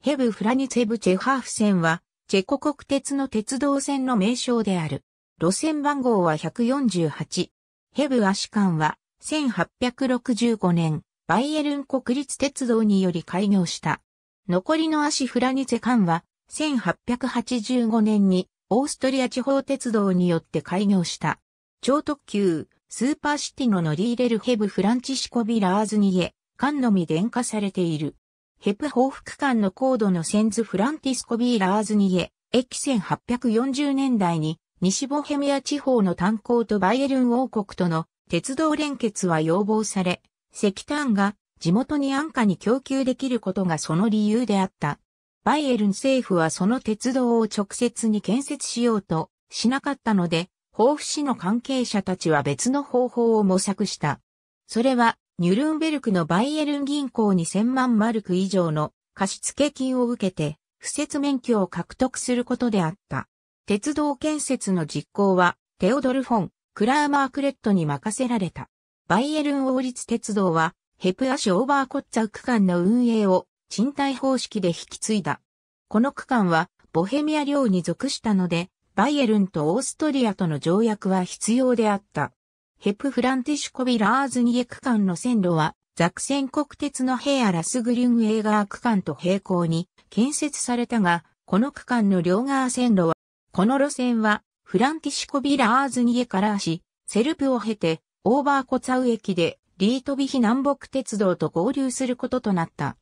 ヘブ・フラニツェブ・チェハーフ線は、チェコ国鉄の鉄道線の名称である。路線番号は148。ヘブ・アシカンは、1865年、バイエルン国立鉄道により開業した。残りのアシ・フラニツェカンは、1885年に、オーストリア地方鉄道によって開業した。超特急、スーパーシティの乗り入れるヘブ・フランチシコ・ビラーズニエ、カンのみ電化されている。ヘプ報復フ間の高度のセンズ・フランティスコ・ビー・ラーズニエ、駅1840年代に西ボヘミア地方の炭鉱とバイエルン王国との鉄道連結は要望され、石炭が地元に安価に供給できることがその理由であった。バイエルン政府はその鉄道を直接に建設しようとしなかったので、報府市の関係者たちは別の方法を模索した。それはニュルンベルクのバイエルン銀行に1000万マルク以上の貸付金を受けて、不設免許を獲得することであった。鉄道建設の実行は、テオドル・フォン、クラーマークレットに任せられた。バイエルン王立鉄道は、ヘプアシオーバーコッツァ区間の運営を賃貸方式で引き継いだ。この区間は、ボヘミア領に属したので、バイエルンとオーストリアとの条約は必要であった。ヘプフランティシュコビラーズニエ区間の線路は、ザクセン国鉄のヘアラスグリュンエーガー区間と並行に建設されたが、この区間の両側線路は、この路線は、フランティシュコビラーズニエから足、セルプを経て、オーバーコツァウ駅で、リートビヒ南北鉄道と合流することとなった。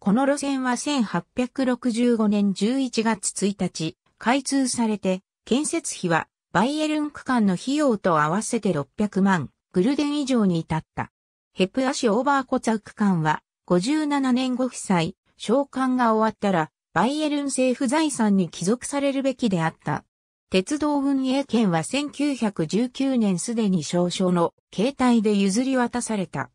この路線は1865年11月1日、開通されて、建設費はバイエルン区間の費用と合わせて600万グルデン以上に至った。ヘプアシオーバーコツァ区間は57年後被災、召喚が終わったらバイエルン政府財産に帰属されるべきであった。鉄道運営権は1919年すでに少々の携帯で譲り渡された。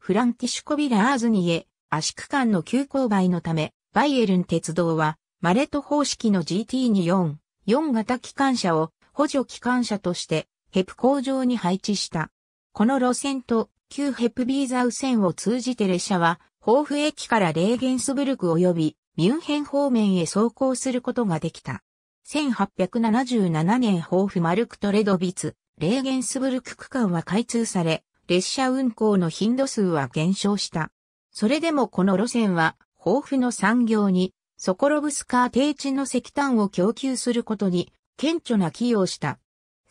フランティシュコビラーズニエ、足区間の急勾配のため、バイエルン鉄道は、マレット方式の GT に4、4型機関車を補助機関車として、ヘプ工場に配置した。この路線と、旧ヘプビーザウ線を通じて列車は、豊富駅からレーゲンスブルク及びミュンヘン方面へ走行することができた。1877年豊富マルクトレドビツ、レーゲンスブルク区間は開通され、列車運行の頻度数は減少した。それでもこの路線は、豊富の産業に、ソコロブスカー低地の石炭を供給することに顕著な寄与をした。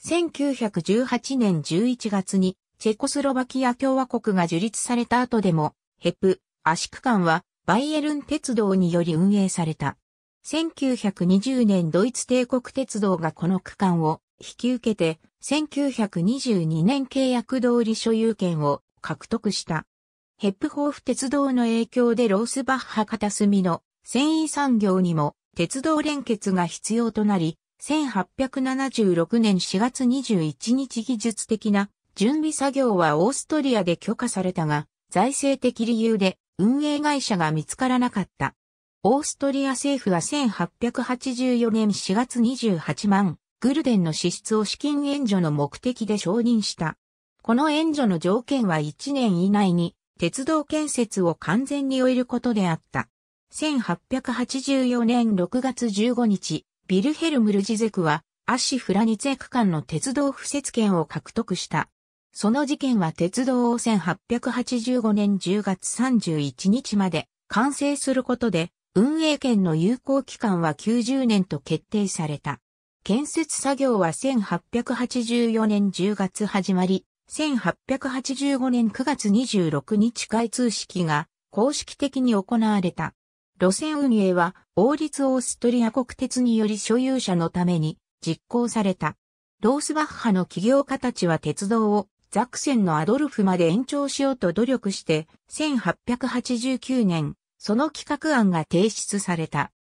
1918年11月に、チェコスロバキア共和国が樹立された後でも、ヘプ、アシク間は、バイエルン鉄道により運営された。1920年ドイツ帝国鉄道がこの区間を引き受けて、1922年契約通り所有権を獲得した。ヘップホーフ鉄道の影響でロースバッハ片隅の繊維産業にも鉄道連結が必要となり、1876年4月21日技術的な準備作業はオーストリアで許可されたが、財政的理由で運営会社が見つからなかった。オーストリア政府は1884年4月28万グルデンの支出を資金援助の目的で承認した。この援助の条件は1年以内に鉄道建設を完全に終えることであった。1884年6月15日、ビルヘルム・ルジゼクは、アッシフラニツェク間の鉄道敷設権を獲得した。その事件は鉄道を1885年10月31日まで完成することで、運営権の有効期間は90年と決定された。建設作業は1884年10月始まり、1885年9月26日開通式が公式的に行われた。路線運営は王立オーストリア国鉄により所有者のために実行された。ロースバッハの起業家たちは鉄道をザクセンのアドルフまで延長しようと努力して1889年その企画案が提出された。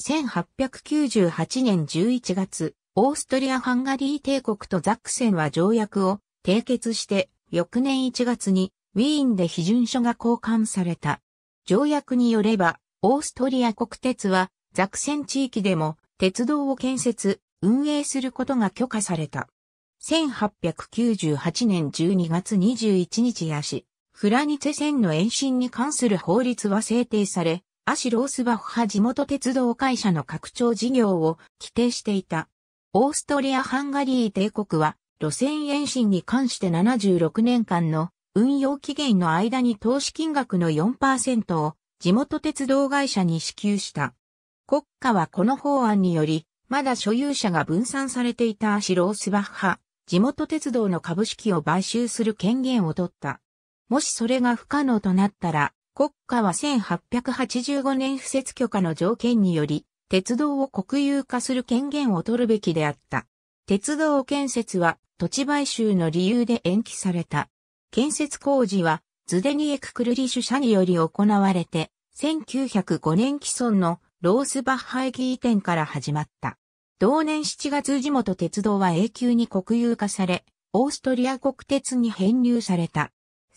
1898年11月、オーストリア・ハンガリー帝国とザクセンは条約を締結して翌年1月にウィーンで批准書が交換された。条約によれば、オーストリア国鉄は、ザクセン地域でも鉄道を建設、運営することが許可された。1898年12月21日やし、フラニツェ線の延伸に関する法律は制定され、アシロースバッハ地元鉄道会社の拡張事業を規定していた。オーストリア・ハンガリー帝国は、路線延伸に関して76年間の運用期限の間に投資金額の4%を地元鉄道会社に支給した。国家はこの法案により、まだ所有者が分散されていたアシロースバッハ、地元鉄道の株式を買収する権限を取った。もしそれが不可能となったら、国家は1885年不設許可の条件により、鉄道を国有化する権限を取るべきであった。鉄道建設は土地買収の理由で延期された。建設工事はズデニエク・クルリシュ社により行われて、1905年既存のロースバッハ駅移転から始まった。同年7月地元鉄道は永久に国有化され、オーストリア国鉄に編入された。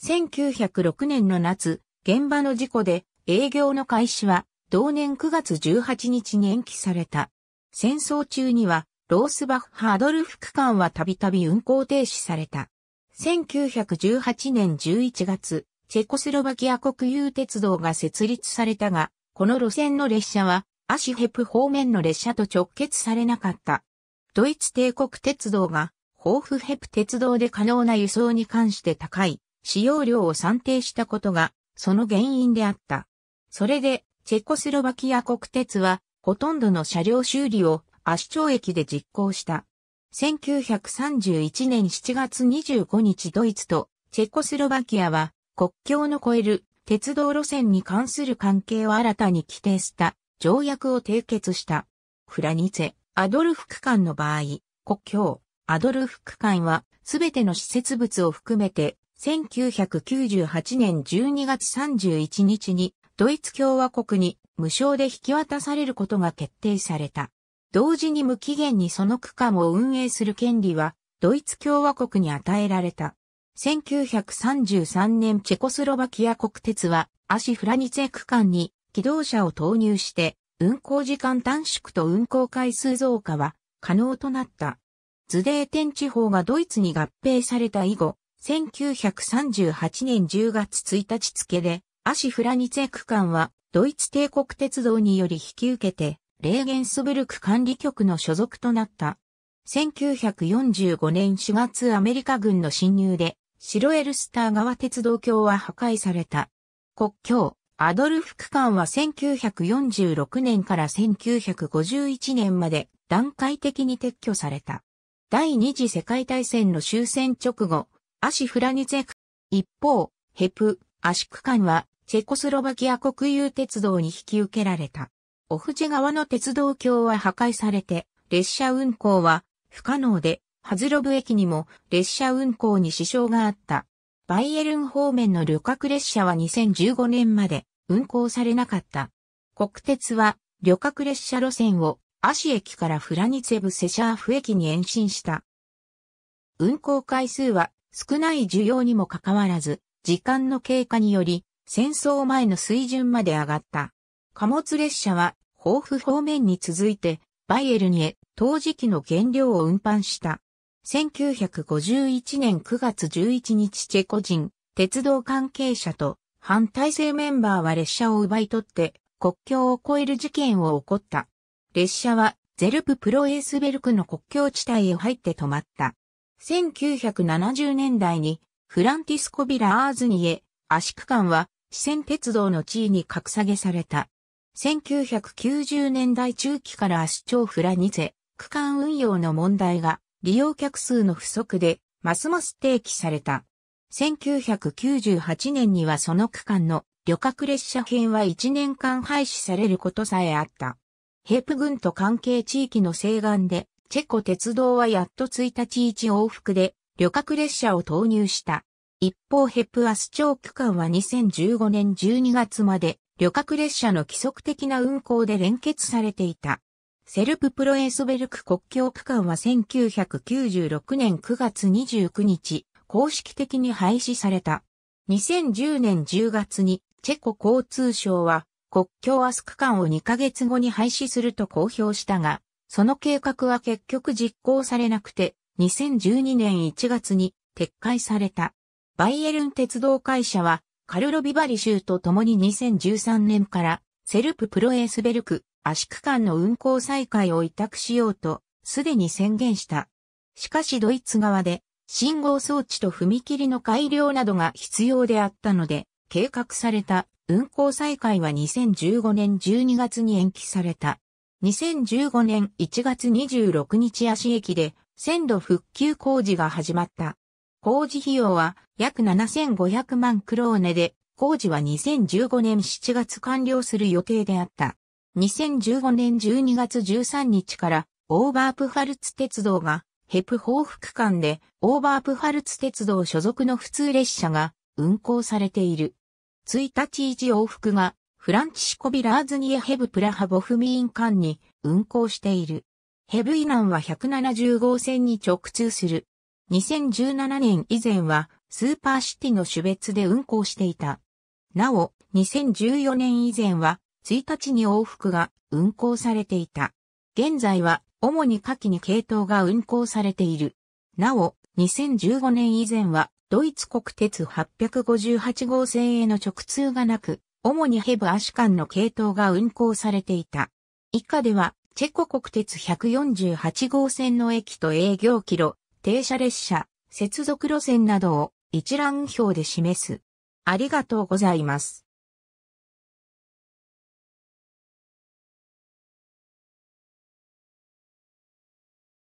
1906年の夏、現場の事故で営業の開始は同年9月18日に延期された。戦争中にはロースバッハアドルフ区間はたびたび運行停止された。1918年11月、チェコスロバキア国有鉄道が設立されたが、この路線の列車は、アシヘプ方面の列車と直結されなかった。ドイツ帝国鉄道が、ホーフヘプ鉄道で可能な輸送に関して高い使用量を算定したことが、その原因であった。それで、チェコスロバキア国鉄は、ほとんどの車両修理を、アシチョ駅で実行した。1931年7月25日ドイツとチェコスロバキアは国境の越える鉄道路線に関する関係を新たに規定した条約を締結した。フラニツェ、アドルフ区間の場合、国境、アドルフ区間はすべての施設物を含めて1998年12月31日にドイツ共和国に無償で引き渡されることが決定された。同時に無期限にその区間を運営する権利は、ドイツ共和国に与えられた。1933年チェコスロバキア国鉄は、アシフラニツェ区間に機動車を投入して、運行時間短縮と運行回数増加は可能となった。ズデーテン地方がドイツに合併された以後、1938年10月1日付で、アシフラニツェ区間はドイツ帝国鉄道により引き受けて、レーゲンスブルク管理局の所属となった。1945年4月アメリカ軍の侵入で、シロエルスター川鉄道橋は破壊された。国境、アドルフ区間は1946年から1951年まで段階的に撤去された。第二次世界大戦の終戦直後、アシフラニツェク。一方、ヘプ、アシ区間はチェコスロバキア国有鉄道に引き受けられた。オフジ川の鉄道橋は破壊されて、列車運行は不可能で、ハズロブ駅にも列車運行に支障があった。バイエルン方面の旅客列車は2015年まで運行されなかった。国鉄は旅客列車路線をアシ駅からフラニツェブセシャーフ駅に延伸した。運行回数は少ない需要にもかかわらず、時間の経過により戦争前の水準まで上がった。貨物列車は甲府方面に続いて、バイエルニへ、陶磁器の原料を運搬した。1951年9月11日チェコ人、鉄道関係者と反体制メンバーは列車を奪い取って国境を越える事件を起こった。列車はゼルププロエースベルクの国境地帯へ入って止まった。1970年代にフランティスコビラ・アーズニエ、アシク間は四川鉄道の地位に格下げされた。1990年代中期から足長フラニゼ、区間運用の問題が利用客数の不足で、ますます提起された。1998年にはその区間の旅客列車編は1年間廃止されることさえあった。ヘープ軍と関係地域の西岸で、チェコ鉄道はやっと1日1往復で旅客列車を投入した。一方ヘップアス町区間は2015年12月まで旅客列車の規則的な運行で連結されていた。セルププロエースベルク国境区間は1996年9月29日、公式的に廃止された。2010年10月にチェコ交通省は国境アス区間を2ヶ月後に廃止すると公表したが、その計画は結局実行されなくて、2012年1月に撤回された。バイエルン鉄道会社はカルロビバリ州と共に2013年からセルププロエースベルク、圧縮区間の運行再開を委託しようと、すでに宣言した。しかしドイツ側で、信号装置と踏切の改良などが必要であったので、計画された運行再開は2015年12月に延期された。2015年1月26日足駅で線路復旧工事が始まった。工事費用は約7500万クローネで、工事は2015年7月完了する予定であった。2015年12月13日からオーバープファルツ鉄道がヘプホーフ間でオーバープファルツ鉄道所属の普通列車が運行されている。1日一往復がフランチシコビラーズニエヘブプラハボフミーン間に運行している。ヘブイナンは170号線に直通する。2017年以前はスーパーシティの種別で運行していた。なお、2014年以前は、1日に往復が運行されていた。現在は、主に下記に系統が運行されている。なお、2015年以前は、ドイツ国鉄858号線への直通がなく、主にヘブアシュカンの系統が運行されていた。以下では、チェコ国鉄148号線の駅と営業キロ、停車列車、接続路線などを一覧表で示す。ありがとうございます。